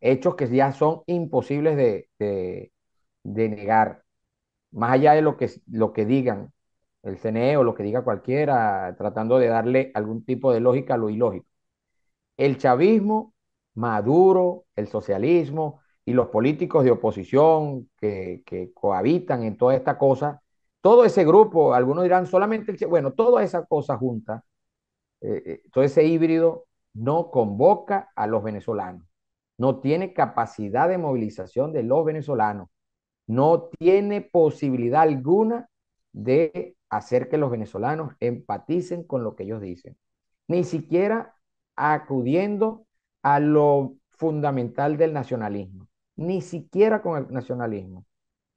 hechos que ya son imposibles de, de, negar. Más allá de lo que, lo que digan el CNE o lo que diga cualquiera, tratando de darle algún tipo de lógica a lo ilógico. El chavismo, Maduro, el socialismo y los políticos de oposición que, cohabitan en toda esta cosa, todo ese grupo, algunos dirán solamente bueno, toda esa cosa junta, eh, eh, todo ese híbrido no convoca a los venezolanos no tiene capacidad de movilización de los venezolanos, no tiene posibilidad alguna de hacer que los venezolanos empaticen con lo que ellos dicen, ni siquiera acudiendo a lo fundamental del nacionalismo, ni siquiera con el nacionalismo.